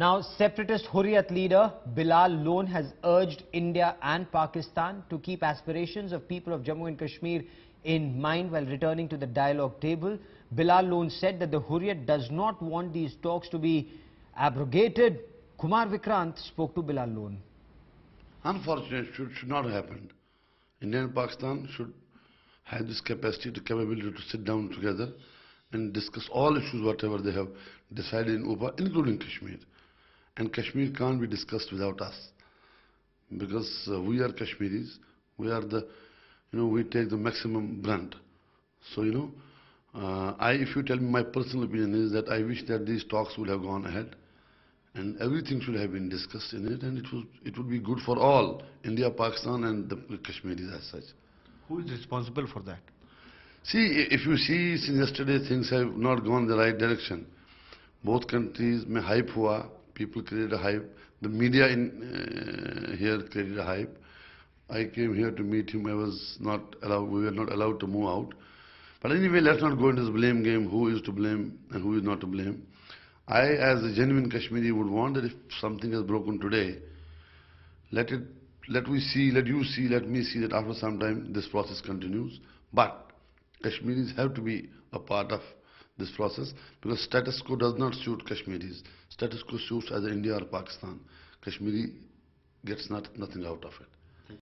Now, separatist Hurriyat leader Bilal Lone has urged India and Pakistan to keep aspirations of people of Jammu and Kashmir in mind while returning to the dialogue table. Bilal Lone said that the Hurriyat does not want these talks to be abrogated. Kumar Vikrant spoke to Bilal Lone. Unfortunately, it should, should not happen. India and Pakistan should have this capacity, the capability to sit down together and discuss all issues, whatever they have decided in Upa, including Kashmir. And Kashmir can't be discussed without us because uh, we are Kashmiris. We are the, you know, we take the maximum brunt. So, you know, uh, I, if you tell me my personal opinion is that I wish that these talks would have gone ahead and everything should have been discussed in it and it would, it would be good for all, India, Pakistan and the Kashmiris as such. Who is responsible for that? See, if you see since yesterday things have not gone the right direction. Both countries में hype people created a hype. The media in uh, here created a hype. I came here to meet him. I was not allowed. We were not allowed to move out. But anyway, let's not go into this blame game. Who is to blame and who is not to blame? I, as a genuine Kashmiri, would want that if something has broken today, let it, let we see, let you see, let me see that after some time this process continues. But Kashmiris have to be a part of this process because status quo does not suit Kashmiris. Status quo suits either India or Pakistan. Kashmiri gets not, nothing out of it.